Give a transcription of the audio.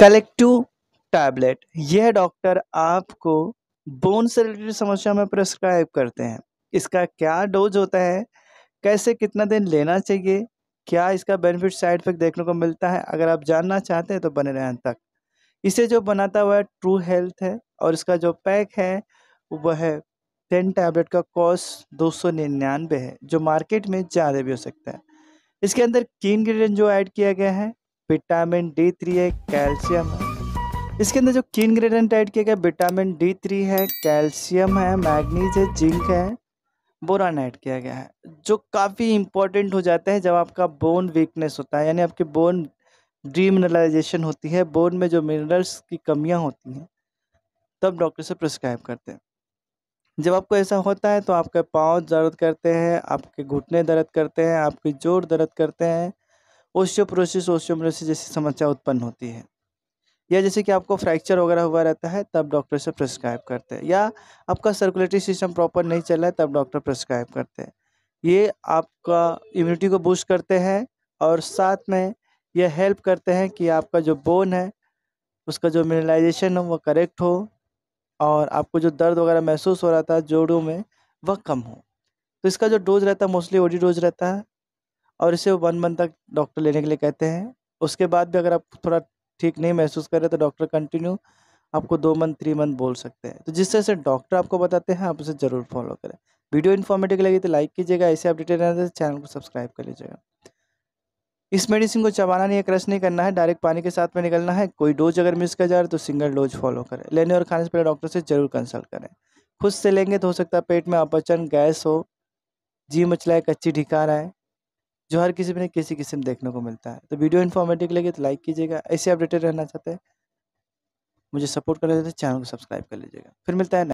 collective tablet यह doctor आपको bone से रिलेटेड समस्या में प्रेस्क्राइब करते हैं इसका क्या डोज होता है कैसे कितना दिन लेना चाहिए क्या इसका बेनिफिट साइड इफेक्ट देखने को मिलता है अगर आप जानना चाहते हैं तो बने रहें तक इसे जो बनाता हुआ है ट्रू हेल्थ है और इसका जो पैक है वह है टेन टैबलेट का कॉस्ट दो सौ निन्यानवे है जो मार्केट में ज़्यादा भी हो सकता है इसके अंदर की इन्ग्रीडियंट जो ऐड किया गया है विटामिन डी थ्री है कैल्शियम है इसके अंदर जो किन ग्रेडेंट ऐड किया गया विटामिन डी थ्री है कैल्शियम है मैग्नीज है जिंक है बोरान ऐड किया गया है जो काफ़ी इंपॉर्टेंट हो जाते हैं जब आपका बोन वीकनेस होता है यानी आपके बोन डीमिनलाइजेशन होती है बोन में जो मिनरल्स की कमियाँ होती हैं तब डॉक्टर से प्रिस्क्राइब करते हैं जब आपको ऐसा होता है तो आपके पाँव दर्द करते हैं आपके घुटने दर्द करते हैं आपकी जोड़ दर्द करते हैं ओस्टियोप्रोसिस ओस्टियोपोरोसिस जैसी समस्या उत्पन्न होती है या जैसे कि आपको फ्रैक्चर वगैरह हुआ रहता है तब डॉक्टर से प्रिस्क्राइब करते हैं या आपका सर्कुलेटरी सिस्टम प्रॉपर नहीं चल रहा है तब डॉक्टर प्रिस्क्राइब करते हैं ये आपका इम्यूनिटी को बूस्ट करते हैं और साथ में यह हेल्प करते हैं कि आपका जो बोन है उसका जो मिनरलाइजेशन हो वह करेक्ट हो और आपको जो दर्द वगैरह महसूस हो रहा था जोड़ों में वह कम हो तो इसका जो डोज रहता है मोस्टली ओडी डोज रहता है और इसे वन मंथ तक डॉक्टर लेने के लिए कहते हैं उसके बाद भी अगर आप थोड़ा ठीक नहीं महसूस कर रहे तो डॉक्टर कंटिन्यू आपको दो मंथ थ्री मंथ बोल सकते हैं तो जिस तरह से डॉक्टर आपको बताते हैं आप उसे ज़रूर फॉलो करें वीडियो इन्फॉर्मेटिव लगी तो लाइक कीजिएगा ऐसे अपडेटेड रहने से चैनल को सब्सक्राइब कर लीजिएगा इस मेडिसिन को चबाना नहीं क्रश नहीं करना है डायरेक्ट पानी के साथ में निकलना है कोई डोज अगर मिस कर जा रहा है तो सिंगल डोज फॉलो करें लेने और खाने से पहले डॉक्टर से ज़रूर कंसल्ट करें खुद से लेंगे तो हो सकता है पेट में अपचन गैस हो जी मचलाए कच्ची ढिकार आए जो हर किसी में किसी किसी में देखने को मिलता है तो वीडियो इन्फॉर्मेटिव लगे तो लाइक कीजिएगा ऐसे अपडेटेड रहना चाहते हैं मुझे सपोर्ट करना चाहते हैं चैनल तो को सब्सक्राइब कर लीजिएगा फिर मिलता है